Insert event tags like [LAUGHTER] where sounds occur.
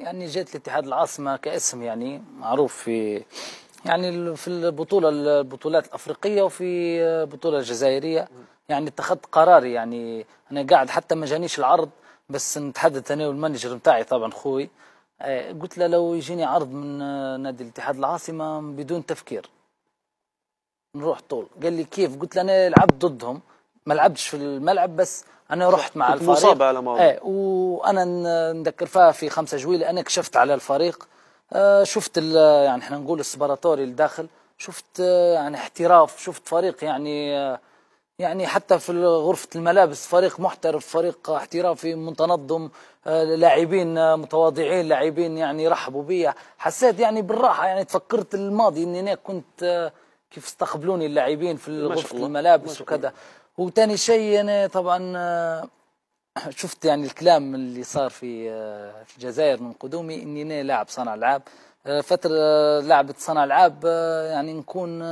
يعني جيت لاتحاد العاصمة كاسم يعني معروف في يعني في البطولة البطولات الأفريقية وفي البطوله الجزائرية يعني اتخذت قراري يعني أنا قاعد حتى ما جانيش العرض بس نتحدث أنا والمانجر بتاعي طبعا خوي آه، قلت له لو يجيني عرض من نادي الاتحاد العاصمة بدون تفكير نروح طول قال لي كيف قلت له أنا لعبت ضدهم ما لعبتش في الملعب بس انا رحت مع الفريق مصاب على ما ايه وانا نذكر فيها في خمسة جويل انا كشفت على الفريق آه، شفت يعني احنا نقول السباراتوري الداخل شفت آه، يعني احتراف شفت فريق يعني آه، يعني حتى في غرفة الملابس فريق محترف فريق احترافي متنظم لاعبين متواضعين لاعبين يعني رحبوا بيا حسيت يعني بالراحة يعني تفكرت الماضي اني انا كنت كيف استقبلوني اللاعبين في غرفه الملابس وكذا وثاني شيء انا طبعا آه، [COUGHS] شفت يعني الكلام اللي صار في آه، في الجزائر من قدومي اني انا لاعب صانع العاب آه، فتره لعبه صانع العاب يعني نكون